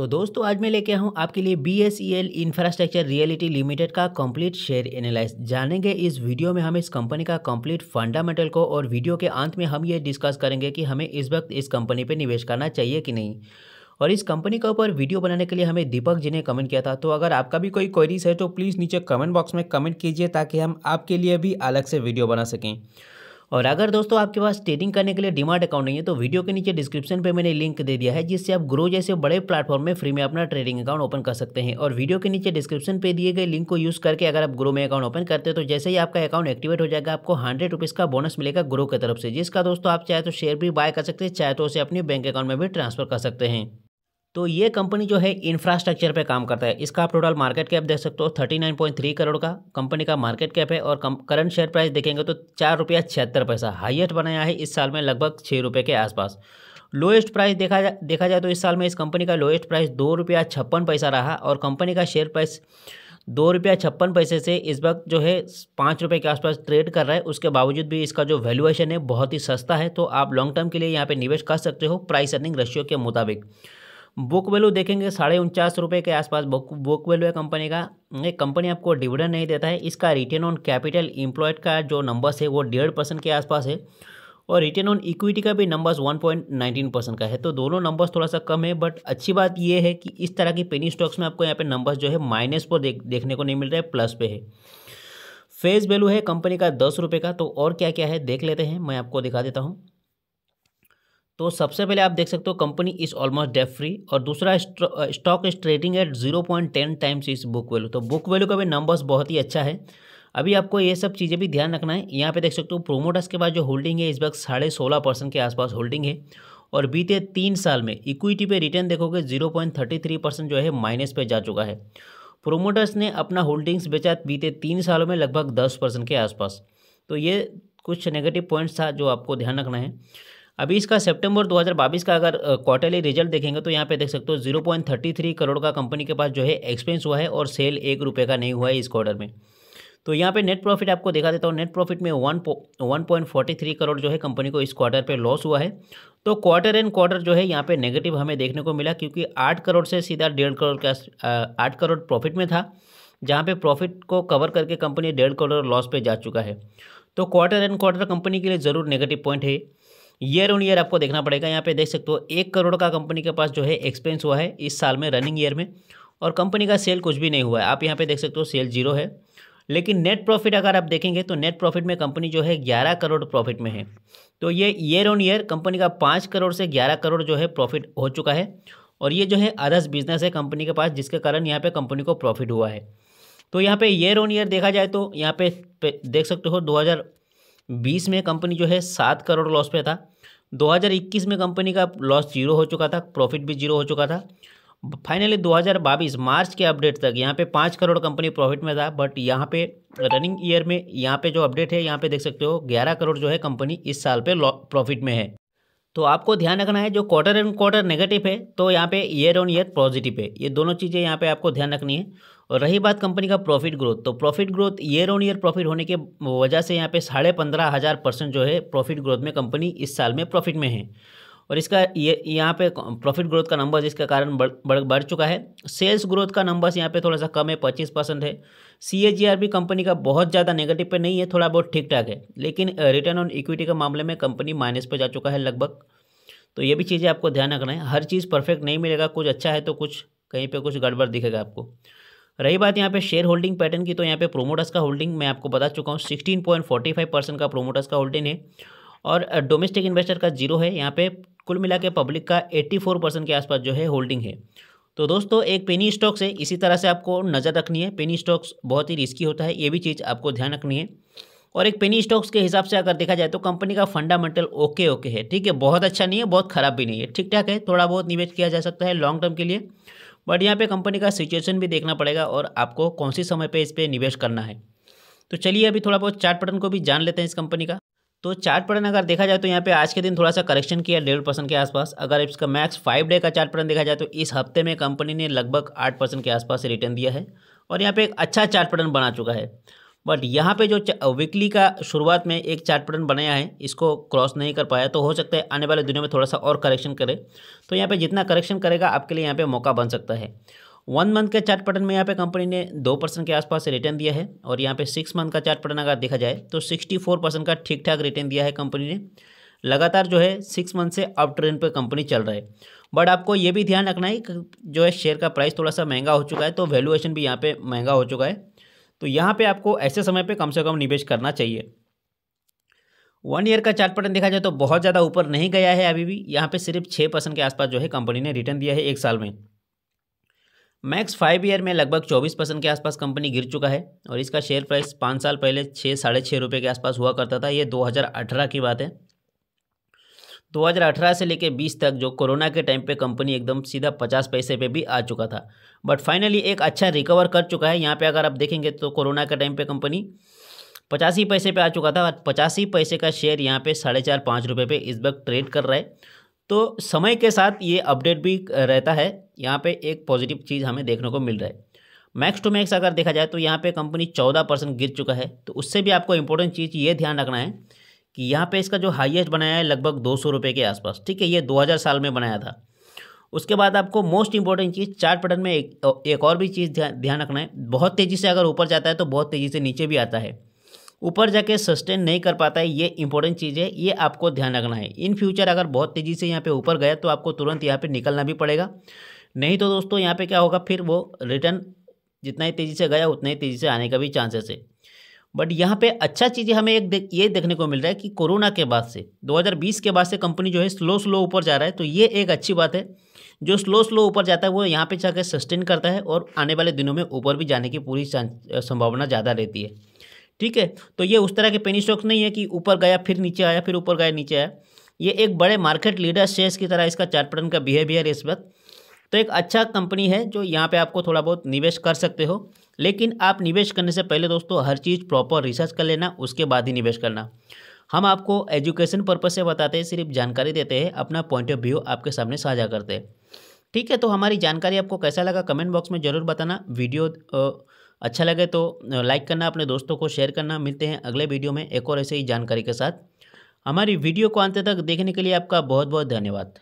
तो दोस्तों आज मैं लेके आऊँ आपके लिए B S E L infrastructure realty limited का कंप्लीट शेयर एनालाइज जानेंगे इस वीडियो में हम इस कंपनी का कंप्लीट फंडामेंटल को और वीडियो के अंत में हम ये डिस्कस करेंगे कि हमें इस वक्त इस कंपनी पर निवेश करना चाहिए कि नहीं और इस कंपनी के ऊपर वीडियो बनाने के लिए हमें दीपक जी ने कमेंट किया था तो अगर आपका भी कोई क्वेरीज है तो प्लीज़ नीचे कमेंट बॉक्स में कमेंट कीजिए ताकि हम आपके लिए भी अलग से वीडियो बना सकें और अगर दोस्तों आपके पास ट्रेडिंग करने के लिए डिमांड अकाउंट नहीं है तो वीडियो के नीचे डिस्क्रिप्शन पर मैंने लिंक दे दिया है जिससे आप ग्रो जैसे बड़े प्लेटफॉर्म में फ्री में अपना ट्रेडिंग अकाउंट ओपन कर सकते हैं और वीडियो के नीचे डिस्क्रिप्शन पर दिए गए लिंक को यूज़ करके अगर आप ग्रो में अकाउंट ओपन करते हैं तो जैसे ही आपका अकाउंट एक्टिवेट हो जाएगा आपको हंड्रेड रुपीज़ का बोनस मिलेगा ग्रो की तरफ से जिसका दोस्तों आप चाहे तो शेयर भी बाय कर सकते हैं चाहे तो उसे अपने बैंक अकाउंट में भी ट्रांसफर कर सकते हैं तो ये कंपनी जो है इंफ्रास्ट्रक्चर पे काम करता है इसका आप टोटल मार्केट कैप देख सकते हो thirty nine point three crore का कंपनी का मार्केट कैप है और करंट शेयर प्राइस देखेंगे तो चार रुपया छिहत्तर पैसा हाइएस्ट बनाया है इस साल में लगभग छः रुपये के आसपास लोएस्ट प्राइस देखा जा देखा जाए तो इस साल में इस कंपनी का लोएस्ट प्राइस दो रुपया छप्पन पैसा रहा और कंपनी का शेयर प्राइस दो रुपया छप्पन पैसे से इस वक्त जो है पाँच रुपये के आसपास ट्रेड कर रहा है उसके बावजूद भी इसका जो वैल्यूएशन है बहुत ही सस्ता है तो आप लॉन्ग टर्म के लिए यहाँ पे निवेश कर सकते हो प्राइस अर्निंग रेशियो के मुताबिक बुक वैल्यू देखेंगे साढ़े उनचास रुपये के आसपास बुक बुक वैल्यू है कंपनी का ये कंपनी आपको डिविडेंड नहीं देता है इसका रिटर्न ऑन कैपिटल इम्प्लॉयड का जो नंबर्स है वो डेढ़ परसेंट के आसपास है और रिटर्न ऑन इक्विटी का भी numbers one point nineteen percent का है तो दोनों नंबर्स थोड़ा सा कम है बट अच्छी बात यह है कि इस तरह की पेनी स्टॉक्स में आपको यहाँ पे नंबर्स जो है माइनस पर देख, देखने को नहीं मिल रहा है प्लस पे है फेस वैल्यू है कंपनी का दस रुपये का तो और क्या क्या है देख लेते हैं मैं आपको दिखा देता हूँ तो सबसे पहले आप देख सकते हो company is almost debt free और दूसरा stock is trading at zero point ten times इस बुक वैल्यू तो बुक वैल्यू का भी नंबर्स बहुत ही अच्छा है अभी आपको ये सब चीज़ें भी ध्यान रखना है यहाँ पे देख सकते हो प्रोमोटर्स के पास जो होल्डिंग है इस वक्त साढ़े सोलह परसेंट के आसपास होल्डिंग है और बीते तीन साल में इक्विटी पे रिटर्न देखोगे zero point thirty three percent जो है माइनस पे जा चुका है प्रोमोटर्स ने अपना होल्डिंग्स बेचा बीते तीन सालों में लगभग दस परसेंट के आसपास तो ये कुछ नेगेटिव पॉइंट्स था जो आपको ध्यान रखना है अभी इसका सितंबर 2022 का अगर क्वार्टरली रिजल्ट देखेंगे तो यहाँ पे देख सकते हो 0.33 करोड़ का कंपनी के पास जो है एक्सपेंस हुआ है और सेल एक रुपये का नहीं हुआ है इस क्वार्टर में तो यहाँ पे नेट प्रॉफिट आपको दिखा देता हूँ नेट प्रॉफिट में one one point forty three crore जो है कंपनी को इस क्वार्टर पे लॉस हुआ है तो क्वार्टर एंड क्वार्टर जो है यहाँ पे नेगेटिव हमें देखने को मिला क्योंकि आठ करोड़ से सीधा डेढ़ करोड़ का आठ करोड़ प्रॉफिट में था जहाँ पे प्रॉफिट को कवर करके कंपनी डेढ़ करोड़ लॉस पर जा चुका है तो क्वार्टर एंड क्वार्टर कंपनी के लिए ज़रूर नेगेटिव पॉइंट है ईयर ऑन ईयर आपको देखना पड़ेगा यहाँ पे देख सकते हो एक करोड़ का कंपनी के पास जो है एक्सपेंस हुआ है इस साल में रनिंग ईयर में और कंपनी का सेल कुछ भी नहीं हुआ है आप यहाँ पे देख सकते हो सेल जीरो है लेकिन नेट प्रॉफिट अगर आप देखेंगे तो नेट प्रॉफिट में कंपनी जो है ग्यारह करोड़ प्रॉफिट में है तो ये ईयर ऑन ईयर कंपनी का पाँच करोड़ से ग्यारह करोड़ जो है प्रॉफिट हो चुका है और ये जो है अदर्स बिजनेस है कंपनी के पास जिसके कारण यहाँ पर कंपनी को प्रॉफिट हुआ है तो यहाँ पे ईयर ऑन ईयर देखा जाए तो यहाँ पे देख सकते हो बीस में कंपनी जो है सात करोड़ लॉस पे था 2021 में कंपनी का लॉस जीरो हो चुका था प्रॉफिट भी जीरो हो चुका था फाइनली दो मार्च के अपडेट तक यहाँ पे पाँच करोड़ कंपनी प्रॉफिट में था बट यहाँ पे रनिंग ईयर में यहाँ पे जो अपडेट है यहाँ पे देख सकते हो ग्यारह करोड़ जो है कंपनी इस साल पे प्रॉफिट में है तो आपको ध्यान रखना है जो क्वार्टर एंड क्वार्टर नेगेटिव है तो यहाँ पे ईयर ऑन ईयर पॉजिटिव है ये दोनों चीज़ें यहाँ पे आपको ध्यान रखनी है और रही बात कंपनी का प्रॉफिट ग्रोथ तो profit growth year on year profit होने के वजह से यहाँ पे साढ़े पंद्रह हज़ार परसेंट जो है प्रॉफिट ग्रोथ में कंपनी इस साल में प्रॉफिट में है और इसका ये यहाँ पे प्रॉफिट ग्रोथ का नंबर इसके कारण बढ़ बढ़ बढ़ चुका है सेल्स ग्रोथ का नंबर्स यहाँ पे थोड़ा सा कम है पच्चीस परसेंट है सी ए जी आर भी कंपनी का बहुत ज़्यादा नेगेटिव पे नहीं है थोड़ा बहुत ठीक ठाक है लेकिन रिटर्न ऑन इक्विटी के मामले में कंपनी माइनस पर जा चुका है लगभग तो ये भी चीज़ें आपको ध्यान रखना है हर चीज़ परफेक्ट नहीं मिलेगा कुछ अच्छा है तो कुछ कहीं पर कुछ गड़बड़ दिखेगा आपको रही बात यहाँ पे शेयर होल्डिंग पैटर्न की तो यहाँ पे प्रोमोटर्स का होल्डिंग मैं आपको बता चुका हूँ sixteen point forty five percent का प्रोमोटर्स का होल्डिंग है और डोमेस्टिक इन्वेस्टर का जीरो है यहाँ पे कुल मिला के पब्लिक का 84 परसेंट के आसपास जो है होल्डिंग है तो दोस्तों एक पेनी स्टॉक्स है इसी तरह से आपको नज़र रखनी है पेनी स्टॉक्स बहुत ही रिस्की होता है ये भी चीज़ आपको ध्यान रखनी है और एक पेनी स्टॉक्स के हिसाब से अगर देखा जाए तो कंपनी का फंडामेंटल ओके ओके है ठीक है बहुत अच्छा नहीं है बहुत ख़राब भी नहीं है ठीक ठाक है थोड़ा बहुत निवेश किया जा सकता है लॉन्ग टर्म के लिए बट यहाँ पे कंपनी का सिचुएशन भी देखना पड़ेगा और आपको कौन सी समय पे इस पर निवेश करना है तो चलिए अभी थोड़ा बहुत चार्ट पटन को भी जान लेते हैं इस कंपनी का तो चार्ट पैटर्न अगर देखा जाए तो यहाँ पे आज के दिन थोड़ा सा करेक्शन किया डेढ़ परसेंट के आसपास अगर इसका मैक्स फाइव डे का चार्ट पैटर्न देखा जाए तो इस हफ्ते में कंपनी ने लगभग आठ परसेंट के आसपास रिटर्न दिया है और यहाँ पे एक अच्छा चार्ट पैटर्न बना चुका है बट यहाँ पे जो वीकली का शुरुआत में एक चार्ट पैटर्न बनाया है इसको क्रॉस नहीं कर पाया तो हो सकता है आने वाले दिनों में थोड़ा सा और करेक्शन करे तो यहाँ पर जितना करेक्शन करेगा आपके लिए यहाँ पर मौका बन सकता है वन मंथ के चार्ट पैटर्न में यहाँ पे कंपनी ने दो परसेंट के आसपास रिटर्न दिया है और यहाँ पे सिक्स मंथ का चार्ट पैटर्न अगर देखा जाए तो सिक्सटी फोर परसेंट का ठीक ठाक रिटर्न दिया है कंपनी ने लगातार जो है सिक्स मंथ से अप ट्रेंड पर कंपनी चल रहा है बट आपको ये भी ध्यान रखना है कि जो है शेयर का प्राइस थोड़ा सा महंगा हो चुका है तो वैल्यूएशन भी यहाँ पर महंगा हो चुका है तो यहाँ पर आपको ऐसे समय पर कम से कम निवेश करना चाहिए वन ईयर का चार्ट पैटर्न देखा जाए तो बहुत ज़्यादा ऊपर नहीं गया है अभी भी यहाँ पे सिर्फ छः परसेंट के आसपास जो है कंपनी ने रिटर्न दिया है एक साल में मैक्स फाइव ईयर में लगभग 24 परसेंट के आसपास कंपनी गिर चुका है और इसका शेयर प्राइस पाँच साल पहले छः साढ़े छः रुपये के आसपास हुआ करता था ये 2018 की बात है 2018 से लेकर 20 तक जो कोरोना के टाइम पे कंपनी एकदम सीधा 50 पैसे पे भी आ चुका था बट फाइनली एक अच्छा रिकवर कर चुका है यहाँ पर अगर आप देखेंगे तो कोरोना के टाइम पर कंपनी पचासी पैसे पर आ चुका था और पचासी पैसे का शेयर यहाँ पे साढ़े चार पाँच रुपये पे इस वक्त ट्रेड कर रहा है तो समय के साथ ये अपडेट भी रहता है यहाँ पे एक पॉजिटिव चीज़ हमें देखने को मिल रहा है मैक्स टू मैक्स अगर देखा जाए तो यहाँ पे कंपनी चौदह परसेंट गिर चुका है तो उससे भी आपको इम्पोर्टेंट चीज़ ये ध्यान रखना है कि यहाँ पे इसका जो हाईएस्ट बनाया है लगभग दो सौ रुपये के आसपास ठीक है ये दो हज़ार साल में बनाया था उसके बाद आपको मोस्ट इंपॉर्टेंट चीज़ चार्ट पैटर्न में एक, एक और भी चीज़ ध्यान रखना है बहुत तेज़ी से अगर ऊपर जाता है तो बहुत तेज़ी से नीचे भी आता है ऊपर जाके सस्टेन नहीं कर पाता है ये इंपॉर्टेंट चीज़ है ये आपको ध्यान रखना है इन फ्यूचर अगर बहुत तेज़ी से यहाँ पे ऊपर गया तो आपको तुरंत यहाँ पे निकलना भी पड़ेगा नहीं तो दोस्तों यहाँ पे क्या होगा फिर वो रिटर्न जितना ही तेज़ी से गया उतना ही तेज़ी से आने का भी चांसेस है बट यहाँ पे अच्छा चीज़ हमें एक देख ये देखने को मिल रहा है कि कोरोना के बाद से 2020 के बाद से कंपनी जो है स्लो स्लो ऊपर जा रहा है तो ये एक अच्छी बात है जो स्लो स्लो ऊपर जाता है वो यहाँ पे जाकर सस्टेन करता है और आने वाले दिनों में ऊपर भी जाने की पूरी संभावना ज़्यादा रहती है ठीक है तो ये उस तरह के पेनी स्टॉक्स नहीं है कि ऊपर गया फिर नीचे आया फिर ऊपर गया नीचे आया ये एक बड़े मार्केट लीडर शेयर्स की तरह इसका चार्ट पैटर्न का बिहेवियर है इस वक्त तो एक अच्छा कंपनी है जो यहाँ पे आपको थोड़ा बहुत निवेश कर सकते हो लेकिन आप निवेश करने से पहले दोस्तों हर चीज़ प्रॉपर रिसर्च कर लेना उसके बाद ही निवेश करना हम आपको एजुकेशन पर्पज़ से बताते हैं सिर्फ जानकारी देते हैं अपना पॉइंट ऑफ व्यू आपके सामने साझा करते हैं ठीक है तो हमारी जानकारी आपको कैसा लगा कमेंट बॉक्स में ज़रूर बताना वीडियो अच्छा लगे तो लाइक करना अपने दोस्तों को शेयर करना मिलते हैं अगले वीडियो में एक और ऐसे ही जानकारी के साथ हमारी वीडियो को अंत तक देखने के लिए आपका बहुत बहुत धन्यवाद